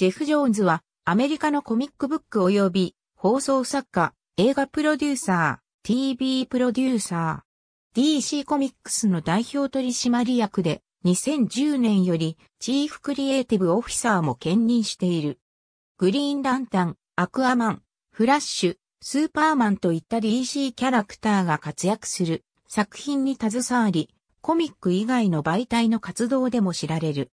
ジェフ・ジョーンズは、アメリカのコミックブック及び、放送作家、映画プロデューサー、TV プロデューサー、DC コミックスの代表取締役で、2010年より、チーフクリエイティブオフィサーも兼任している。グリーンランタン、アクアマン、フラッシュ、スーパーマンといった DC キャラクターが活躍する作品に携わり、コミック以外の媒体の活動でも知られる。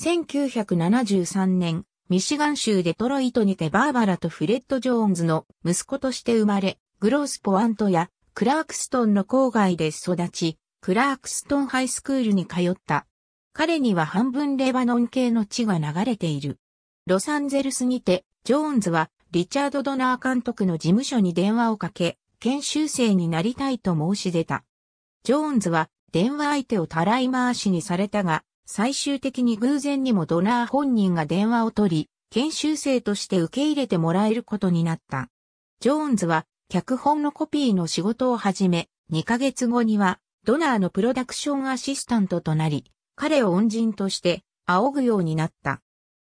1973年、ミシガン州デトロイトにてバーバラとフレッド・ジョーンズの息子として生まれ、グロース・ポアントやクラークストンの郊外で育ち、クラークストンハイスクールに通った。彼には半分レバノン系の地が流れている。ロサンゼルスにて、ジョーンズはリチャード・ドナー監督の事務所に電話をかけ、研修生になりたいと申し出た。ジョーンズは電話相手をたらい回しにされたが、最終的に偶然にもドナー本人が電話を取り、研修生として受け入れてもらえることになった。ジョーンズは脚本のコピーの仕事を始め、2ヶ月後にはドナーのプロダクションアシスタントとなり、彼を恩人として仰ぐようになった。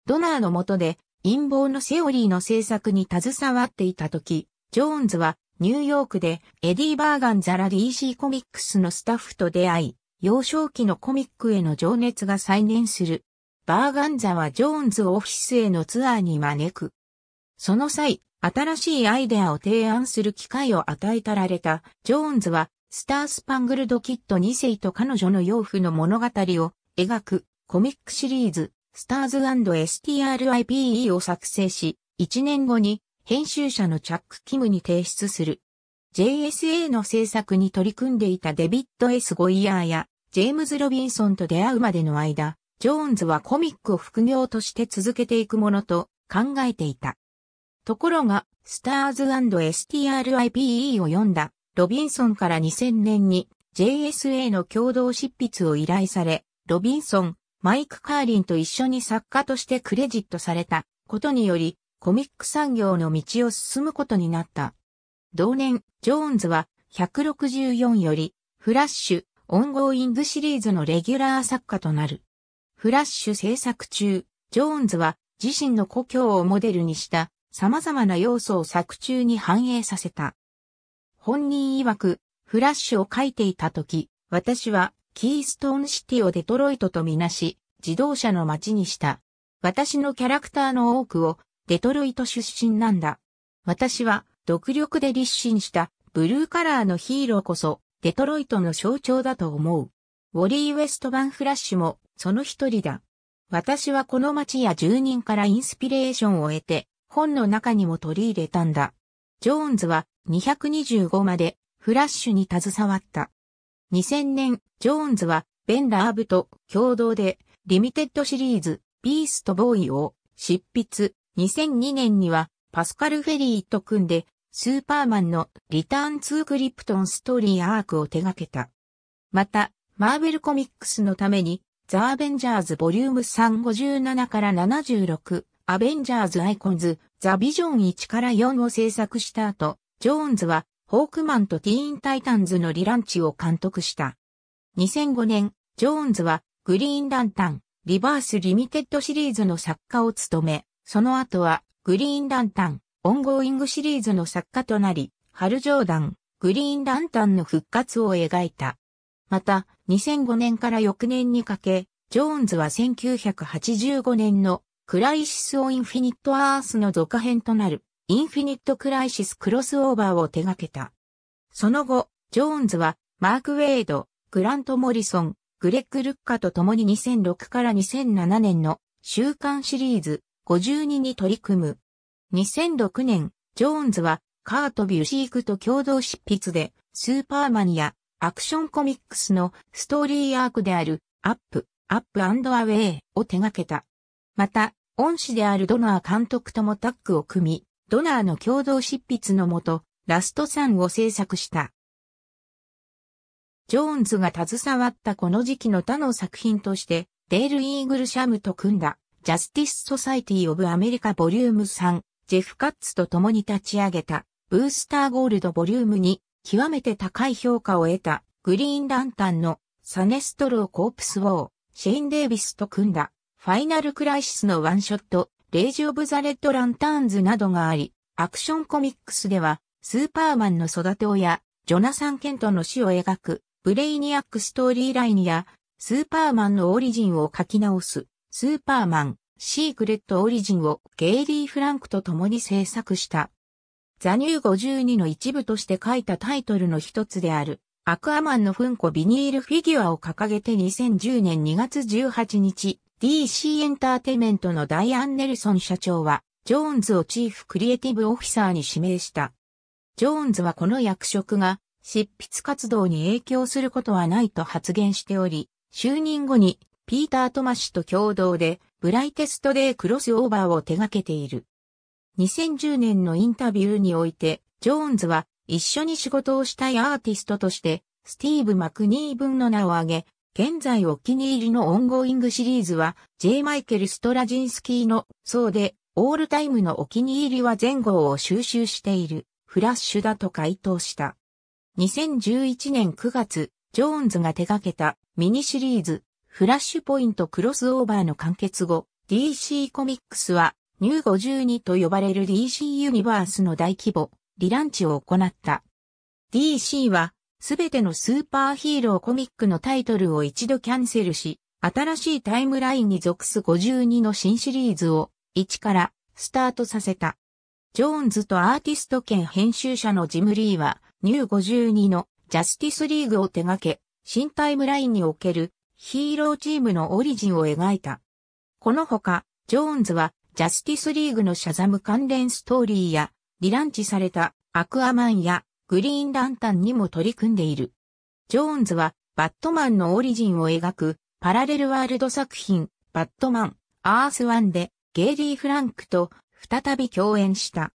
ドナーの下で陰謀のセオリーの制作に携わっていた時、ジョーンズはニューヨークでエディ・バーガン・ザ・ラ・ d ーシー・コミックスのスタッフと出会い、幼少期のコミックへの情熱が再燃する。バーガンザはジョーンズオフィスへのツアーに招く。その際、新しいアイデアを提案する機会を与えたられた、ジョーンズは、スター・スパングルド・キッド2世と彼女の養父の物語を描くコミックシリーズ、スターズ &STRIPE を作成し、1年後に編集者のチャック・キムに提出する。JSA の制作に取り組んでいたデビッド・ S・ ゴイヤーやジェームズ・ロビンソンと出会うまでの間、ジョーンズはコミックを副業として続けていくものと考えていた。ところが、スターズ &STRIPE を読んだ、ロビンソンから2000年に JSA の共同執筆を依頼され、ロビンソン、マイク・カーリンと一緒に作家としてクレジットされたことにより、コミック産業の道を進むことになった。同年、ジョーンズは164より、フラッシュ、オンゴーイングシリーズのレギュラー作家となる。フラッシュ制作中、ジョーンズは自身の故郷をモデルにした様々な要素を作中に反映させた。本人曰く、フラッシュを書いていた時、私はキーストーンシティをデトロイトとみなし、自動車の街にした。私のキャラクターの多くをデトロイト出身なんだ。私は独力で立身したブルーカラーのヒーローこそデトロイトの象徴だと思う。ウォリー・ウェストバン・フラッシュもその一人だ。私はこの街や住人からインスピレーションを得て、本の中にも取り入れたんだ。ジョーンズは225までフラッシュに携わった。2000年、ジョーンズはベン・ラーブと共同でリミテッドシリーズビーストボーイを執筆。2002年にはパスカル・フェリーと組んでスーパーマンのリターンツー・クリプトンストーリーアークを手掛けた。また、マーベルコミックスのために、ザ・アベンジャーズボリューム357から76、アベンジャーズ・アイコンズ、ザ・ビジョン1から4を制作した後、ジョーンズは、ホークマンとティーン・タイタンズのリランチを監督した。2005年、ジョーンズは、グリーン・ランタン、リバース・リミテッドシリーズの作家を務め、その後は、グリーン・ランタン、オンゴーイングシリーズの作家となり、ハル・ジョーダン、グリーンランタンの復活を描いた。また、2005年から翌年にかけ、ジョーンズは1985年のクライシス・オン・インフィニット・アースの続編となるインフィニット・クライシス・クロスオーバーを手掛けた。その後、ジョーンズはマーク・ウェイド、グラント・モリソン、グレッグ・ルッカと共に2006から2007年の週刊シリーズ52に取り組む2006年、ジョーンズはカート・ビュシークと共同執筆で、スーパーマニア、アクションコミックスのストーリーアークである、アップ、アップアウェイを手掛けた。また、恩師であるドナー監督ともタッグを組み、ドナーの共同執筆のもと、ラストサンを制作した。ジョーンズが携わったこの時期の他の作品として、デール・イーグル・シャムと組んだ、ジャスティス・ソサイティ・オブ・アメリカ・ボリューム3、ジェフ・カッツと共に立ち上げた、ブースターゴールドボリューム2、極めて高い評価を得た、グリーンランタンのサネストロー・コープス・ウォー、シェイン・デイビスと組んだ、ファイナル・クライシスのワンショット、レイジ・オブ・ザ・レッド・ランターンズなどがあり、アクションコミックスでは、スーパーマンの育て親、ジョナサン・ケントの死を描く、ブレイニアックストーリーラインや、スーパーマンのオリジンを書き直す、スーパーマン、シークレット・オリジンをゲイリー・フランクと共に制作した。ザニュー52の一部として書いたタイトルの一つである、アクアマンのフンコビニールフィギュアを掲げて2010年2月18日、DC エンターテイメントのダイアン・ネルソン社長は、ジョーンズをチーフクリエイティブオフィサーに指名した。ジョーンズはこの役職が執筆活動に影響することはないと発言しており、就任後にピーター・トマ氏と共同でブライテストデクロスオーバーを手掛けている。2010年のインタビューにおいて、ジョーンズは一緒に仕事をしたいアーティストとして、スティーブ・マクニー分の名を挙げ、現在お気に入りのオンゴーイングシリーズは、J. マイケル・ストラジンスキーの、そうで、オールタイムのお気に入りは前後を収集している、フラッシュだと回答した。2011年9月、ジョーンズが手掛けたミニシリーズ、フラッシュポイントクロスオーバーの完結後、DC コミックスは、ニュー52と呼ばれる DC ユニバースの大規模、リランチを行った。DC は、すべてのスーパーヒーローコミックのタイトルを一度キャンセルし、新しいタイムラインに属す52の新シリーズを、1から、スタートさせた。ジョーンズとアーティスト兼編集者のジム・リーは、ニュー52のジャスティスリーグを手掛け、新タイムラインにおけるヒーローチームのオリジンを描いた。このほか、ジョーンズはジャスティスリーグのシャザム関連ストーリーや、リランチされたアクアマンやグリーンランタンにも取り組んでいる。ジョーンズはバットマンのオリジンを描くパラレルワールド作品バットマン、アースワンでゲイリー・フランクと再び共演した。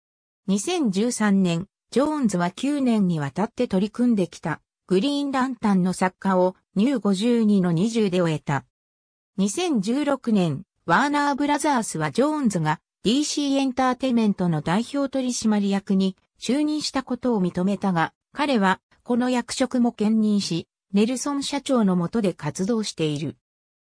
2013年、ジョーンズは9年にわたって取り組んできたグリーンランタンの作家をニュー52の20で終えた。2016年、ワーナーブラザースはジョーンズが DC エンターテイメントの代表取締役に就任したことを認めたが、彼はこの役職も兼任し、ネルソン社長の下で活動している。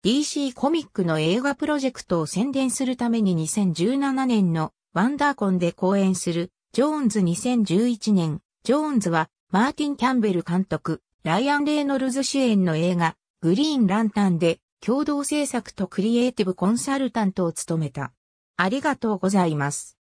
DC コミックの映画プロジェクトを宣伝するために2017年のワンダーコンで講演するジョーンズ2011年、ジョーンズはマーティン・キャンベル監督、ライアン・レイノルズ主演の映画、グリーン・ランタンで、共同制作とクリエイティブコンサルタントを務めた。ありがとうございます。